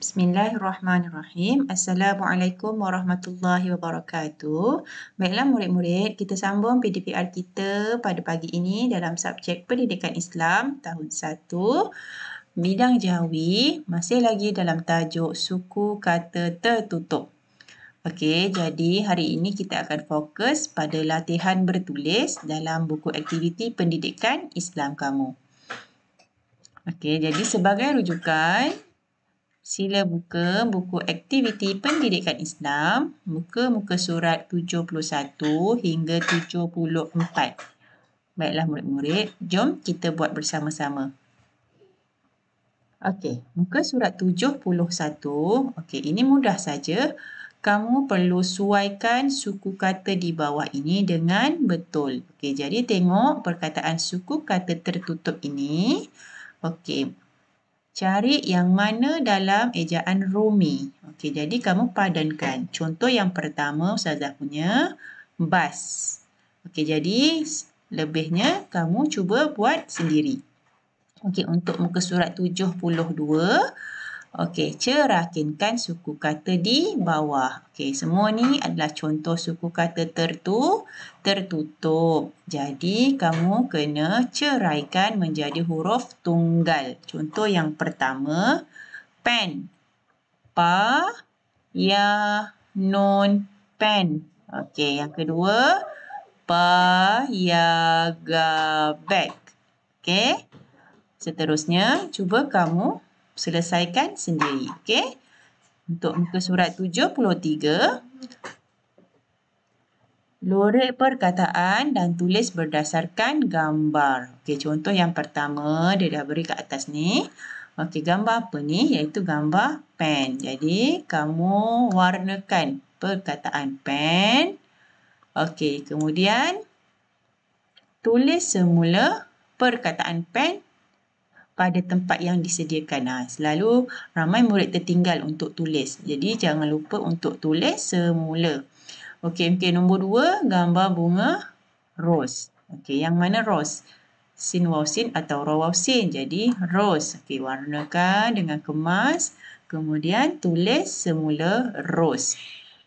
Bismillahirrahmanirrahim. Assalamualaikum warahmatullahi wabarakatuh. Baiklah murid-murid, kita sambung PDPR kita pada pagi ini dalam subjek Pendidikan Islam tahun 1 bidang Jawi masih lagi dalam tajuk suku kata tertutup. Okey, jadi hari ini kita akan fokus pada latihan bertulis dalam buku aktiviti Pendidikan Islam kamu. Okey, jadi sebagai rujukan Sila buka buku aktiviti pendidikan Islam buka muka surat 71 hingga 74. Baiklah murid-murid, jom kita buat bersama-sama. Okey, muka surat 71. Okey, ini mudah saja. Kamu perlu suaikan suku kata di bawah ini dengan betul. Okey, jadi tengok perkataan suku kata tertutup ini. Okey, Cari yang mana dalam ejaan Rumi. Okey, jadi kamu padankan. Contoh yang pertama Ustazah punya bas. Okey, jadi lebihnya kamu cuba buat sendiri. Okey, untuk muka surat 72, Okey, cerakinkan suku kata di bawah. Okey, semua ni adalah contoh suku kata tertu tertutup. Jadi, kamu kena ceraikan menjadi huruf tunggal. Contoh yang pertama, pen. Pa, ya, nun, pen. Okey, yang kedua, pa, ya, ga, bag. Okey, seterusnya, cuba kamu selesaikan sendiri. Okey. Untuk muka surat 73. Lorek perkataan dan tulis berdasarkan gambar. Okey, contoh yang pertama dia dah beri kat atas ni. Okey, gambar apa ni? Iaitu gambar pen. Jadi, kamu warnakan perkataan pen. Okey, kemudian tulis semula perkataan pen pada tempat yang disediakan. Ha, selalu ramai murid tertinggal untuk tulis. Jadi jangan lupa untuk tulis semula. Okey, okey. Nombor dua, gambar bunga rose. Okey, yang mana rose? Sin waw sin atau raw waw sin. Jadi rose. Okey, warnakan dengan kemas. Kemudian tulis semula rose.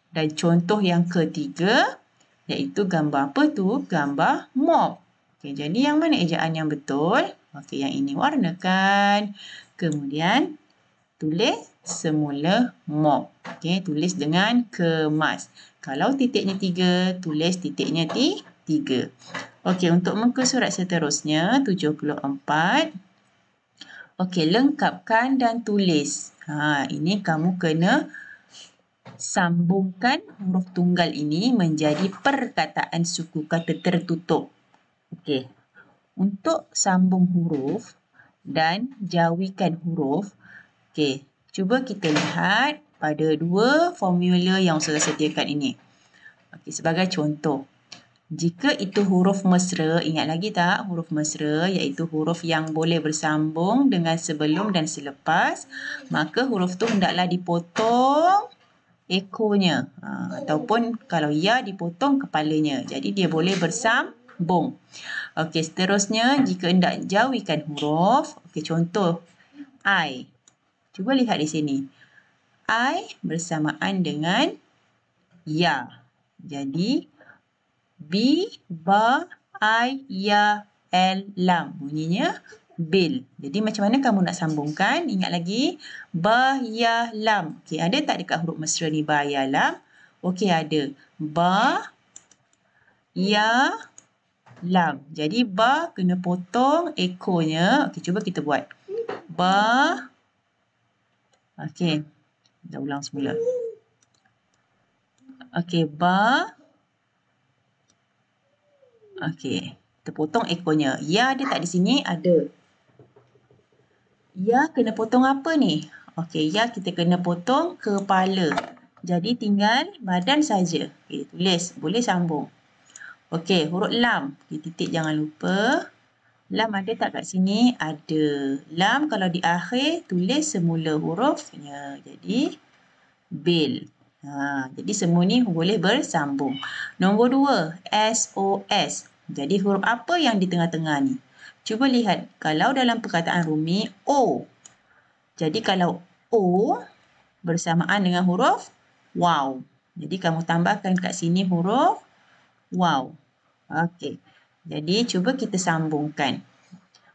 Dan contoh yang ketiga, iaitu gambar apa tu? Gambar mop. Okey, jadi yang mana ejaan yang betul? Okey, yang ini warnakan. Kemudian, tulis semula mop. Okey, tulis dengan kemas. Kalau titiknya tiga, tulis titiknya ti tiga. Okey, untuk muka surat seterusnya, empat. Okey, lengkapkan dan tulis. Ha, ini kamu kena sambungkan huruf tunggal ini menjadi perkataan suku kata tertutup. Okey, untuk sambung huruf dan jawikan huruf, okay, cuba kita lihat pada dua formula yang saya sediakan ini. Okay, sebagai contoh, jika itu huruf mesra, ingat lagi tak huruf mesra iaitu huruf yang boleh bersambung dengan sebelum dan selepas, maka huruf tu hendaklah dipotong ekonya ha, ataupun kalau ya dipotong kepalanya. Jadi dia boleh Bersambung. Okey, seterusnya jika hendak jauhkan huruf, okey contoh I. Cuba lihat di sini. I bersamaan dengan ya. Jadi B ba I ya L lam bunyinya bil. Jadi macam mana kamu nak sambungkan? Ingat lagi ba ya lam. Okey, ada tak dekat huruf mesra ni ba ya lam? Okey, ada. Ba ya Lang. Jadi ba kena potong ekornya. Okey, cuba kita buat. Ba. Okey. Dah ulang semula. Okey, ba. Okey. Kita potong ekornya. Ya ada tak di sini? Ada. Ya kena potong apa ni? Okey, ya kita kena potong kepala. Jadi tinggal badan saja. Okey, tulis. Boleh sambung. Okey, huruf lam. Di titik jangan lupa. Lam ada tak kat sini? Ada. Lam kalau di akhir, tulis semula hurufnya. Jadi, bil. Ha, jadi, semua ni boleh bersambung. Nombor dua, SOS. Jadi, huruf apa yang di tengah-tengah ni? Cuba lihat. Kalau dalam perkataan rumi, O. Jadi, kalau O bersamaan dengan huruf, wow. Jadi, kamu tambahkan kat sini huruf, wow. Okey. Jadi cuba kita sambungkan.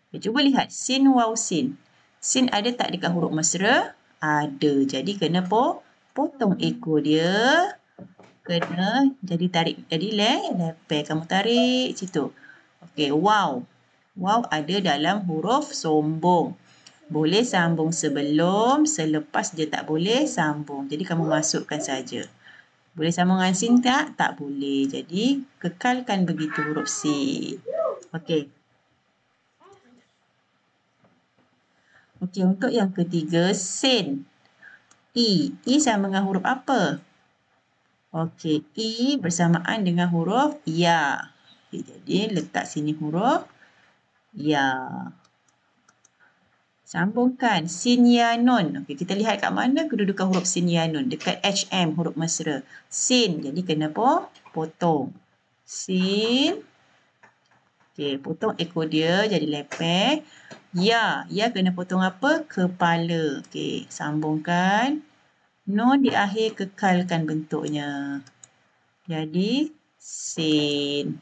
Okay, cuba lihat sin waw sin. Sin ada tak dekat huruf mesra? Ada. Jadi kena po potong ekor dia. Kena jadi tarik. Jadi le, lepe kamu tarik situ. Okey, wow. Wow ada dalam huruf sombong. Boleh sambung sebelum, selepas dia tak boleh sambung. Jadi kamu masukkan saja. Boleh sama dengan sin tak? Tak boleh. Jadi, kekalkan begitu huruf C. Okey. Okey, untuk yang ketiga, sin. I. I sama dengan huruf apa? Okey, I bersamaan dengan huruf ya. Okay, jadi, letak sini huruf Ya. Sambungkan. Sinianun. Okey, kita lihat kat mana kedudukan huruf sinianun. Dekat HM, huruf mesra. Sin. Jadi kena apa? Potong. Sin. Okey, potong ekor dia jadi lepek. Ya. Ya kena potong apa? Kepala. Okey, sambungkan. Nun di akhir kekalkan bentuknya. Jadi, Sin.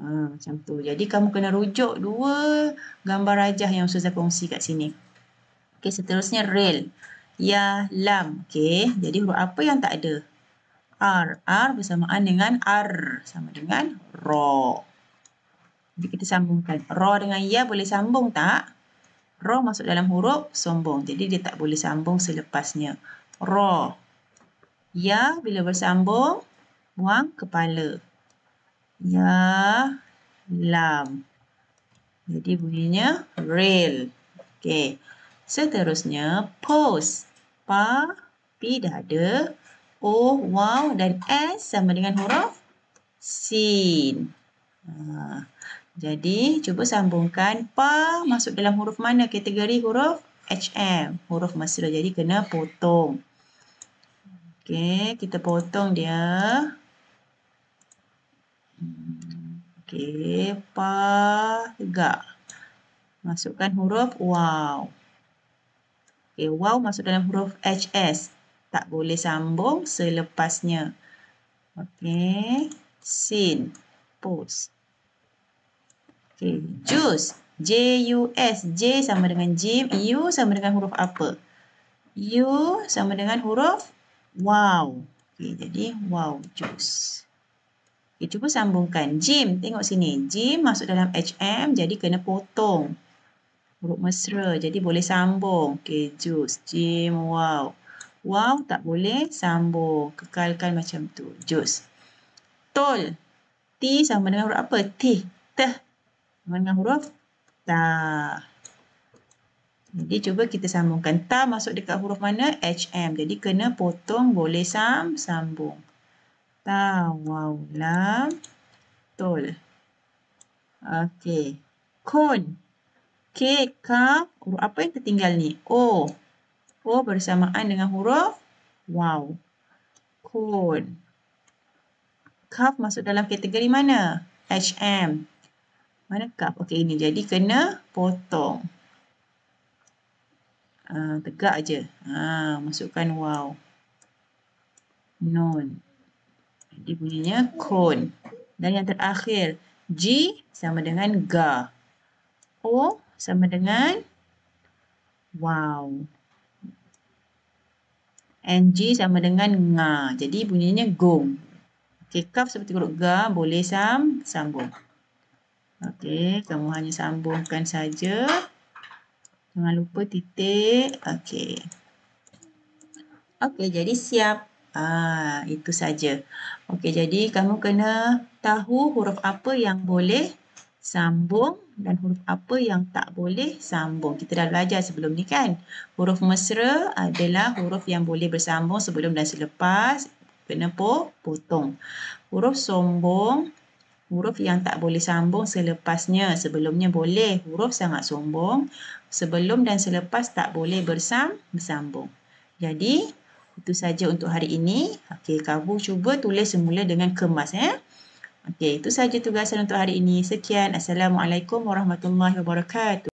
Ha, macam tu. Jadi kamu kena rujuk dua gambar rajah yang Ustazah kongsi kat sini. Okey, seterusnya rel. Ya, lam. Okey, jadi huruf apa yang tak ada? R. R bersamaan dengan R. Sama dengan ro. Jadi kita sambungkan. Ro dengan ya boleh sambung tak? Ro masuk dalam huruf sombong. Jadi dia tak boleh sambung selepasnya. Ro. Ya bila bersambung, buang kepala. Kepala. Ya, lam. Jadi bunyinya rail. Okey. Seterusnya post. Pa, pi ada. o, wow dan s sama dengan huruf sin. Ha. Jadi cuba sambungkan pa masuk dalam huruf mana kategori huruf HM, huruf mesra. Jadi kena potong. Okey, kita potong dia. Hmm, okey, pa ga. Masukkan huruf wow. Okey, wow masuk dalam huruf HS. Tak boleh sambung selepasnya. Okey, sin, post. Okey, juice. J U S. J sama dengan J U sama dengan huruf apa? U sama dengan huruf wow. Okey, jadi wow juice. Itu pun sambungkan. Jim, tengok sini. Jim masuk dalam HM, jadi kena potong. Huruf mesra, jadi boleh sambung. Okay, juice. Jim, wow. Wow, tak boleh sambung. Kekalkan macam tu. Juice. Tol. T sama dengan huruf apa? T. Teh. Sama dengan huruf ta. Jadi cuba kita sambungkan. Ta masuk dekat huruf mana? HM. Jadi kena potong, boleh sam, sambung. Tawalam, tol. Okey. Kun. K, K. Huruf apa yang tertinggal ni? O. O bersamaan dengan huruf. Wow. Kun. Kaf masuk dalam kategori mana? HM. Mana kaf? Okey, ini jadi kena potong. Uh, tegak aje. Ah, masukkan wow. Non dia punya cone. Dan yang terakhir, G sama dengan ga. O sama dengan wow. And G sama dengan nga. Jadi bunyinya gong. Okay, kaf seperti huruf ga boleh sam sambung. Okay, kamu hanya sambungkan saja. Jangan lupa titik. Okay. Okay, jadi siap. Ah, itu saja. Okey, jadi kamu kena tahu huruf apa yang boleh sambung dan huruf apa yang tak boleh sambung. Kita dah belajar sebelum ni kan? Huruf mesra adalah huruf yang boleh bersambung sebelum dan selepas kena potong. Huruf sombong Huruf yang tak boleh sambung selepasnya. Sebelumnya boleh. Huruf sangat sombong. Sebelum dan selepas tak boleh bersam, bersambung. Jadi, itu saja untuk hari ini. Okey, kamu cuba tulis semula dengan kemas ya. Okey, itu saja tugasan untuk hari ini. Sekian. Assalamualaikum warahmatullahi wabarakatuh.